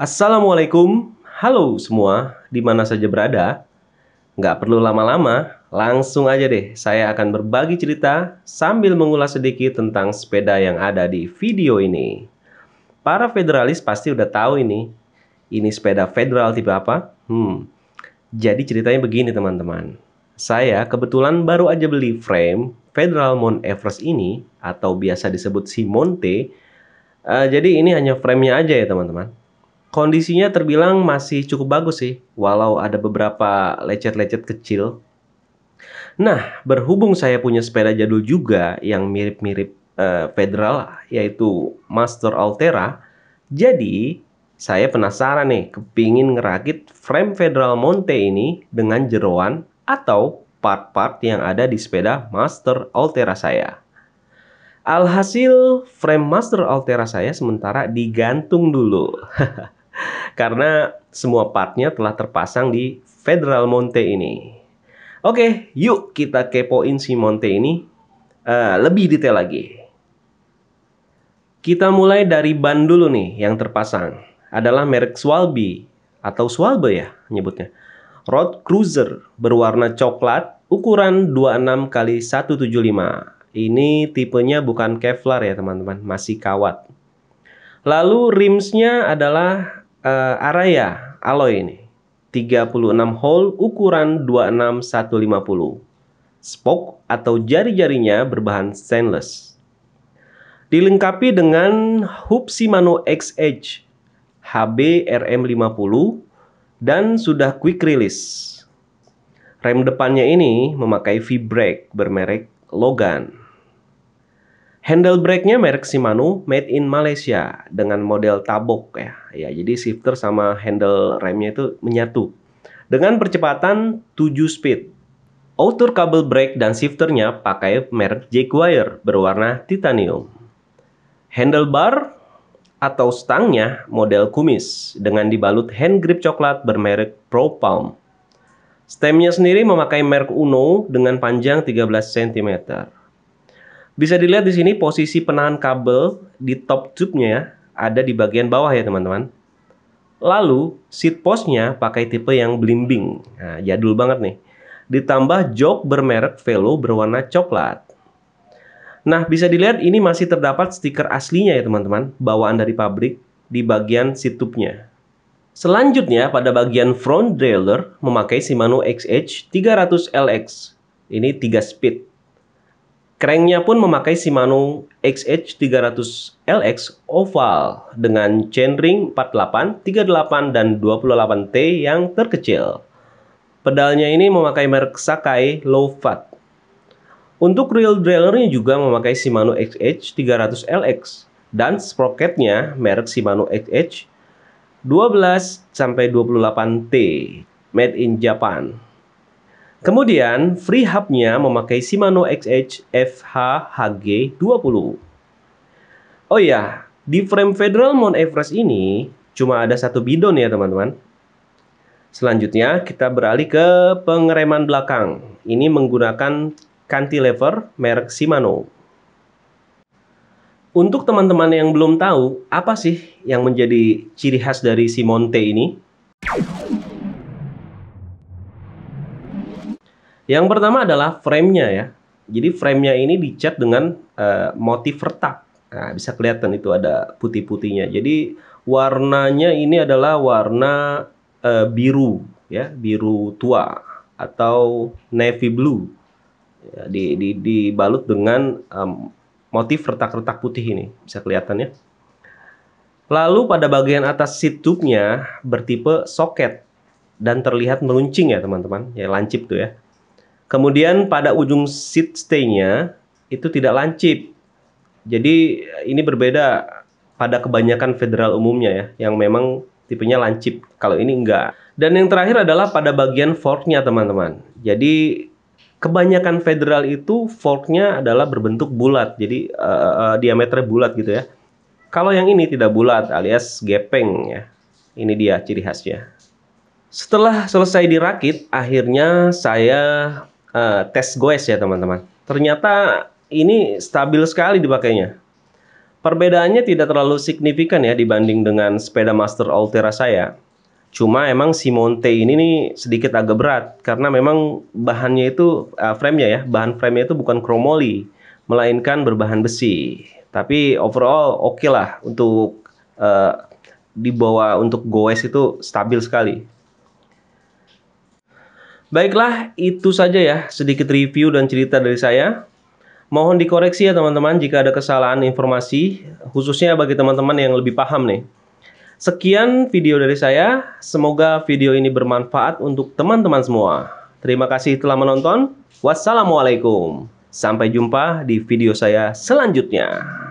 Assalamualaikum, halo semua, di mana saja berada. Nggak perlu lama-lama, langsung aja deh saya akan berbagi cerita sambil mengulas sedikit tentang sepeda yang ada di video ini. Para federalis pasti udah tahu ini. Ini sepeda federal tipe apa? Hmm, jadi ceritanya begini teman-teman. Saya kebetulan baru aja beli frame Federal Mount Everest ini atau biasa disebut si Monte. Uh, eh, jadi ini hanya framenya aja ya teman-teman. Kondisinya terbilang masih cukup bagus sih, walau ada beberapa lecet-lecet kecil. Nah, berhubung saya punya sepeda jadul juga yang mirip-mirip uh, Federal, yaitu Master Altera, jadi saya penasaran nih, kepingin ngerakit frame Federal Monte ini dengan jeroan atau part-part yang ada di sepeda Master Altera saya. Alhasil frame Master Altera saya sementara digantung dulu. Karena semua partnya telah terpasang di Federal Monte ini. Oke, yuk kita kepoin si Monte ini uh, lebih detail lagi. Kita mulai dari ban dulu nih yang terpasang. Adalah merek Swalbe atau Swalbe ya nyebutnya. Road Cruiser berwarna coklat ukuran 26 x 175. Ini tipenya bukan Kevlar ya teman-teman, masih kawat. Lalu rimsnya adalah uh, Araya alloy ini. 36 hole ukuran 26 150. Spok atau jari-jarinya berbahan stainless. Dilengkapi dengan hub Shimano X Edge HB RM50 dan sudah quick release. Rem depannya ini memakai V-brake bermerek Logan. Handle brake-nya merek Shimano made in Malaysia dengan model tabok ya. Ya, jadi shifter sama handle remnya itu menyatu. Dengan percepatan 7 speed. Outer kabel brake dan shifternya pakai merek Jaguar berwarna titanium. Handlebar atau stangnya model kumis dengan dibalut hand grip coklat bermerek Pro Palm. Stemnya sendiri memakai merek Uno dengan panjang 13 cm. Bisa dilihat di sini posisi penahan kabel di top tube-nya ya, ada di bagian bawah ya teman-teman. Lalu seat postnya pakai tipe yang blimbing, nah, jadul banget nih. Ditambah jok bermerek Velo berwarna coklat. Nah, bisa dilihat ini masih terdapat stiker aslinya ya teman-teman, bawaan dari pabrik di bagian situpnya. Selanjutnya, pada bagian front derailleur memakai Shimano XH300LX. Ini 3 speed. Cranknya pun memakai Shimano XH300LX oval dengan chainring 48, 38, dan 28T yang terkecil. Pedalnya ini memakai merek Sakai Low Fat. Untuk real drillernya juga memakai Shimano XH300LX dan sprocketnya merek Shimano XH 12-28T made in Japan. Kemudian free hubnya memakai Shimano XH FH-HG20. Oh ya, di frame Federal Mount Everest ini cuma ada satu bidon ya teman-teman. Selanjutnya kita beralih ke pengereman belakang. Ini menggunakan cantilever merek Shimano. Untuk teman-teman yang belum tahu, apa sih yang menjadi ciri khas dari Simonte ini? Yang pertama adalah framenya ya. Jadi framenya ini dicat dengan uh, motif retak. Nah, bisa kelihatan itu ada putih-putihnya. Jadi warnanya ini adalah warna uh, biru ya, biru tua atau navy blue. Ya, di, di, dibalut dengan um, motif retak-retak putih ini bisa kelihatan ya lalu pada bagian atas seat tube-nya bertipe soket dan terlihat meluncing ya teman-teman ya lancip tuh ya kemudian pada ujung seat stay-nya itu tidak lancip jadi ini berbeda pada kebanyakan federal umumnya ya yang memang tipenya lancip kalau ini enggak dan yang terakhir adalah pada bagian forknya teman-teman jadi kebanyakan federal itu forknya adalah berbentuk bulat, jadi uh, eh, uh, eh, diameter bulat gitu ya. Kalau yang ini tidak bulat alias gepeng ya. Ini dia ciri khasnya. Setelah selesai dirakit, akhirnya saya uh, tes goes ya teman-teman. Ternyata ini stabil sekali dipakainya. Perbedaannya tidak terlalu signifikan ya dibanding dengan sepeda Master Altera saya Cuma emang si Monte ini nih sedikit agak berat karena memang bahannya itu uh, frame-nya ya, bahan frame-nya itu bukan kromoli melainkan berbahan besi. Tapi overall oke okay lah untuk uh, dibawa untuk goes itu stabil sekali. Baiklah, itu saja ya sedikit review dan cerita dari saya. Mohon dikoreksi ya teman-teman jika ada kesalahan informasi, khususnya bagi teman-teman yang lebih paham nih. Sekian video dari saya. Semoga video ini bermanfaat untuk teman-teman semua. Terima kasih telah menonton. Wassalamualaikum. Sampai jumpa di video saya selanjutnya.